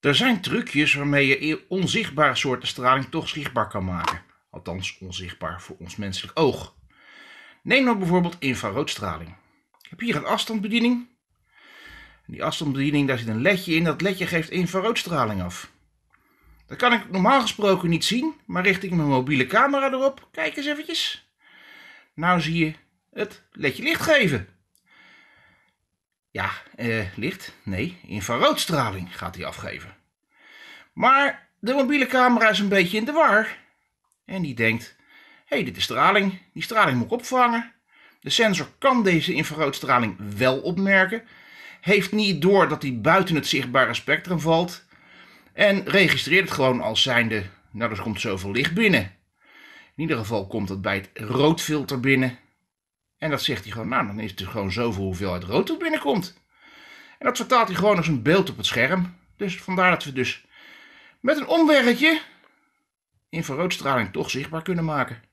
Er zijn trucjes waarmee je e- onzichtbare soorten straling toch zichtbaar kan maken. Althans, onzichtbaar voor ons menselijk oog. Neem nou bijvoorbeeld infraroodstraling. Ik heb hier een afstandsbediening. die afstandsbediening, daar zit een ledje in. Dat ledje geeft infraroodstraling af. Dat kan ik normaal gesproken niet zien, maar richt ik mijn mobiele camera erop, kijk eens eventjes. Nou zie je het ledje licht geven. Ja, eh, licht? Nee, infraroodstraling gaat hij afgeven. Maar de mobiele camera is een beetje in de war. En die denkt, hé, hey, dit is straling, die straling moet ik opvangen. De sensor kan deze infraroodstraling wel opmerken, heeft niet door dat hij buiten het zichtbare spectrum valt en registreert het gewoon als zijnde, nou er komt zoveel licht binnen. In ieder geval komt het bij het roodfilter binnen en dat zegt hij gewoon, nou, dan is het gewoon zoveel hoeveelheid rood dat binnenkomt. En dat vertaalt hij gewoon als een beeld op het scherm. Dus vandaar dat we dus met een omweggetje infraroodstraling toch zichtbaar kunnen maken.